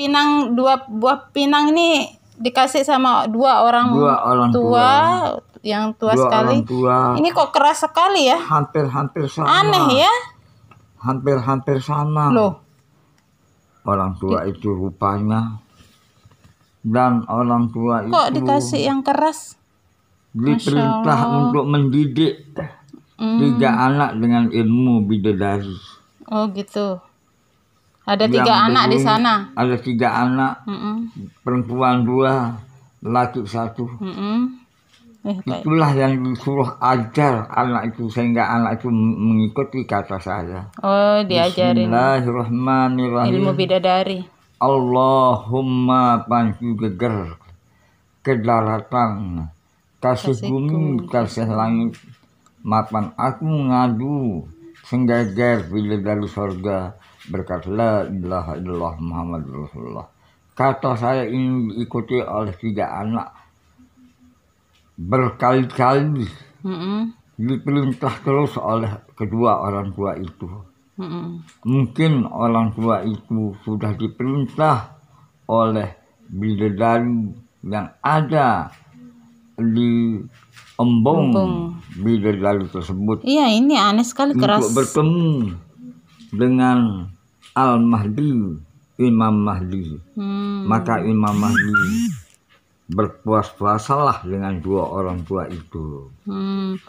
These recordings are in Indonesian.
pinang dua buah pinang ini dikasih sama dua orang, dua orang tua, tua yang tua dua sekali. tua. Ini kok keras sekali ya? Hampir-hampir sama. Aneh ya? Hampir-hampir sama. Loh. Orang tua Di... itu rupanya dan orang tua kok itu kok dikasih yang keras? diperintah untuk mendidik hmm. tiga anak dengan ilmu bidadari. Oh gitu. Ada tiga anak di sana. Ada tiga anak, mm mm perempuan dua, laki satu. Eh, Itulah yang disuruh ajar anak itu sehingga anak itu mengikuti kata saya. Oh, diajarin. Bismillahirrahmanirrahim. Ilmu bidadari. Allahumma panci geger ke daratan kasih bumi kasih langit mapan aku ngadu sehingga gas bila dari surga berkatalah ilaha illallah Muhammad Rasulullah kata saya ini diikuti oleh tiga anak berkali-kali mm diperintah terus oleh kedua orang tua itu mm -mm. mungkin orang tua itu sudah diperintah oleh bidadari yang ada di embung, embung. bidadari tersebut. Iya, ini aneh sekali keras. Untuk bertemu dengan Al-Mahdi, Imam Mahdi. Hmm. Maka Imam Mahdi berpuas-puasalah dengan dua orang tua itu. Hmm.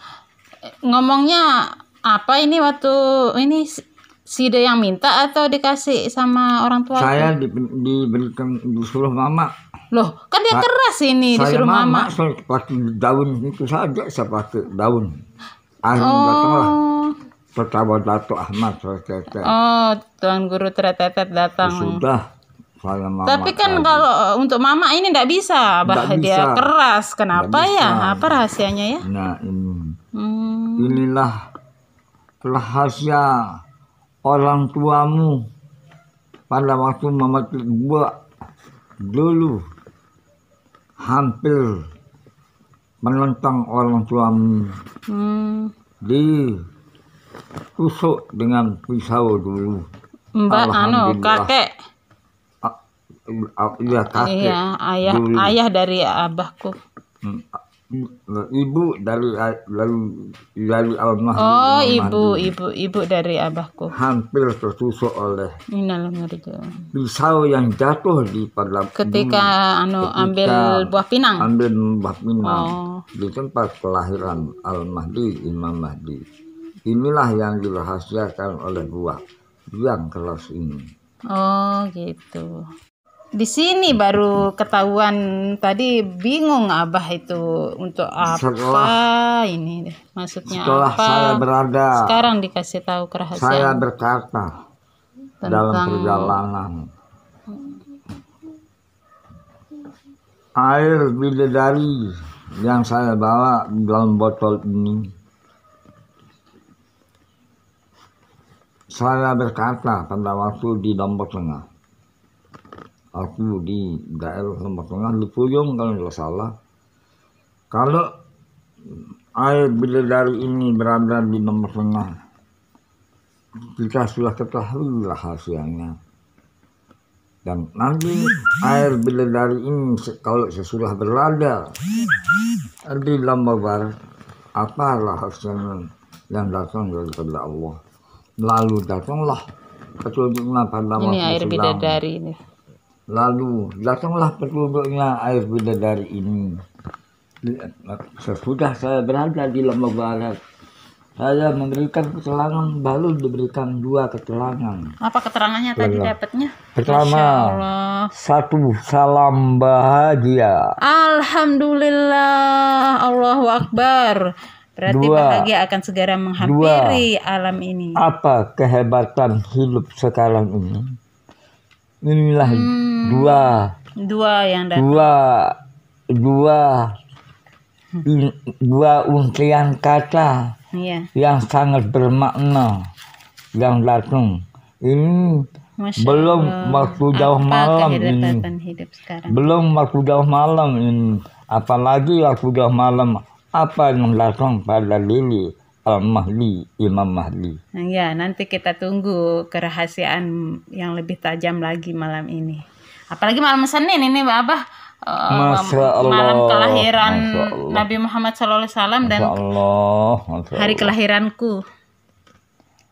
Ngomongnya apa ini waktu ini Sida yang minta atau dikasih sama orang tua? Saya di, diberikan disuruh mama Loh, kan dia keras ini saya disuruh mama. mama. Saya pakai daun itu saja, saya pakai daun. Anu oh. datanglah. Pertama Dato Ahmad Tetetet. Oh, Tuan Guru tetet datang. Sudah. Saya mama Tapi kan tadi. kalau eh, untuk mama ini tidak bisa, bah dia bisa. keras. Kenapa ya? Bisa. Apa rahasianya ya? Nah, ini. Hmm. Inilah rahasia orang tuamu pada waktu mama tua dulu hampir menentang orang tuamu hmm. tusuk dengan pisau dulu mbak anu kakek A, iya kakek iya ayah dulu. ayah dari abahku hmm, ibu dari lalu lalu almarhum oh ibu ibu ibu dari abahku hampir tertusuk oleh pisau yang jatuh di padang ketika bumi, anu ketika ambil buah pinang ambil buah pinang oh. di tempat kelahiran al mahdi imam mahdi inilah yang dirahasiakan oleh buah yang kelas ini oh gitu di sini baru ketahuan tadi bingung abah itu untuk apa setelah, ini maksudnya setelah apa saya berada sekarang dikasih tahu kerahasiaan saya berkata dalam perjalanan air bidadari yang saya bawa dalam botol ini saya berkata pada waktu di dompet Tengah aku di daerah Lombok Tengah di Puyung kalau nggak salah kalau air bidadari ini berada di nomor Tengah kita sudah ketahui rahasianya dan nanti air bidadari ini kalau sesudah berada di Lombok bar, apa rahasianya yang datang dari daripada Allah lalu datanglah petunjuknya pada ini air bidadari ini Lalu datanglah petunjuknya air bidadari ini. Sesudah saya berada di lembah Barat, saya memberikan keterangan baru diberikan dua keterangan. Apa keterangannya tadi dapatnya? Pertama, satu salam bahagia. Alhamdulillah, Allahu Akbar. Berarti dua, bahagia akan segera menghampiri dua, alam ini. Apa kehebatan hidup sekarang ini? inilah hmm. dua dua yang datang dua dua in, dua untian kata yeah. yang sangat bermakna yang datang ini Masya belum Allah. waktu jauh Apa malam ini hidup sekarang? belum waktu jauh malam ini apalagi waktu jauh malam apa yang datang pada diri Al-Mahdi, eh, Imam Mahdi. Nah, ya, nanti kita tunggu kerahasiaan yang lebih tajam lagi malam ini. Apalagi malam Senin ini, Mbak Abah. Eh, Masya Allah. malam kelahiran Allah. Nabi Muhammad SAW dan Masya Allah. Masya Allah. hari kelahiranku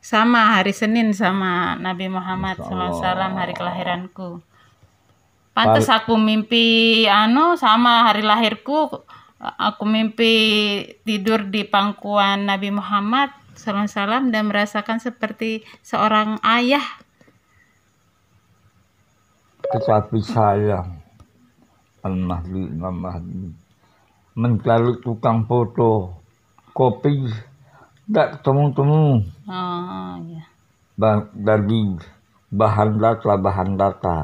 sama hari Senin sama Nabi Muhammad SAW hari kelahiranku pantas aku mimpi anu sama hari lahirku aku mimpi tidur di pangkuan Nabi Muhammad salam salam dan merasakan seperti seorang ayah. Tetapi saya Al-Mahdi, Al-Mahdi mencari tukang foto kopi tak temu-temu oh, iya. Bah, dari bahan data bahan data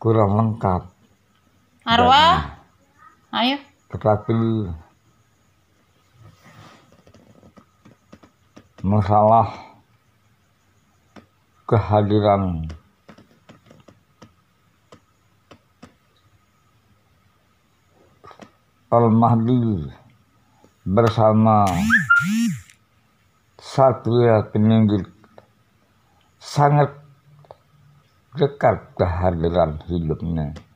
kurang lengkap arwah ayo tetapi masalah kehadiran Al-Mahdi bersama satria peninggir sangat dekat kehadiran hidupnya.